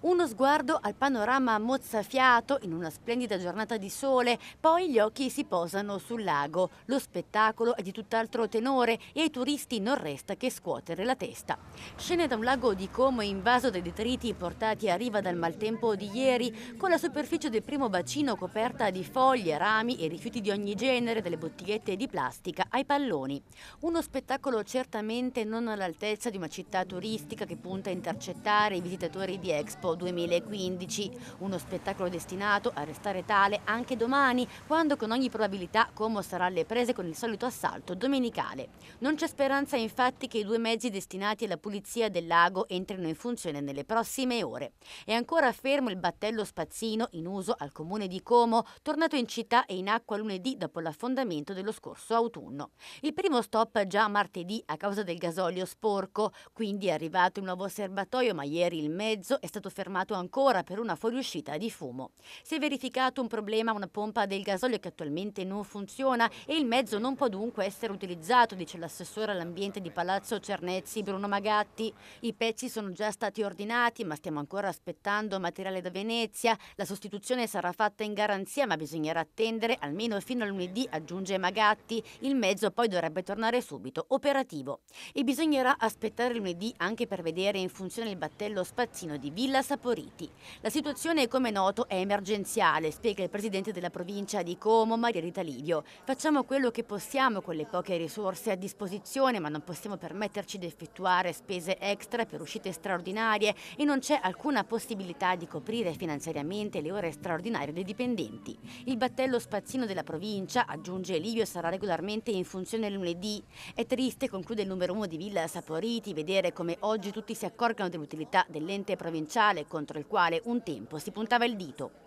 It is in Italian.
Uno sguardo al panorama mozzafiato in una splendida giornata di sole, poi gli occhi si posano sul lago. Lo spettacolo è di tutt'altro tenore e ai turisti non resta che scuotere la testa. Scene da un lago di Como invaso dai detriti portati a riva dal maltempo di ieri, con la superficie del primo bacino coperta di foglie, rami e rifiuti di ogni genere, dalle bottigliette di plastica ai palloni. Uno spettacolo certamente non all'altezza di una città turistica che punta a intercettare i visitatori di Expo Tempo 2015, uno spettacolo destinato a restare tale anche domani, quando con ogni probabilità Como sarà alle prese con il solito assalto domenicale. Non c'è speranza infatti che i due mezzi destinati alla pulizia del lago entrino in funzione nelle prossime ore. È ancora fermo il battello spazzino in uso al comune di Como, tornato in città e in acqua lunedì dopo l'affondamento dello scorso autunno. Il primo stop già martedì a causa del gasolio sporco, quindi è arrivato il nuovo serbatoio ma ieri il mezzo è stato fermato fermato ancora per una fuoriuscita di fumo. Si è verificato un problema a una pompa del gasolio che attualmente non funziona e il mezzo non può dunque essere utilizzato, dice l'assessore all'ambiente di Palazzo Cernezzi Bruno Magatti. I pezzi sono già stati ordinati ma stiamo ancora aspettando materiale da Venezia. La sostituzione sarà fatta in garanzia ma bisognerà attendere almeno fino a lunedì, aggiunge Magatti. Il mezzo poi dovrebbe tornare subito operativo. E bisognerà aspettare lunedì anche per vedere in funzione il battello spazzino di Villa assaporiti. La situazione, come noto, è emergenziale, spiega il presidente della provincia di Como, Maria Rita Livio. Facciamo quello che possiamo con le poche risorse a disposizione, ma non possiamo permetterci di effettuare spese extra per uscite straordinarie e non c'è alcuna possibilità di coprire finanziariamente le ore straordinarie dei dipendenti. Il battello spazzino della provincia, aggiunge Livio, sarà regolarmente in funzione lunedì. È triste, conclude il numero uno di Villa Saporiti, vedere come oggi tutti si accorgano dell'utilità dell'ente provinciale contro il quale un tempo si puntava il dito.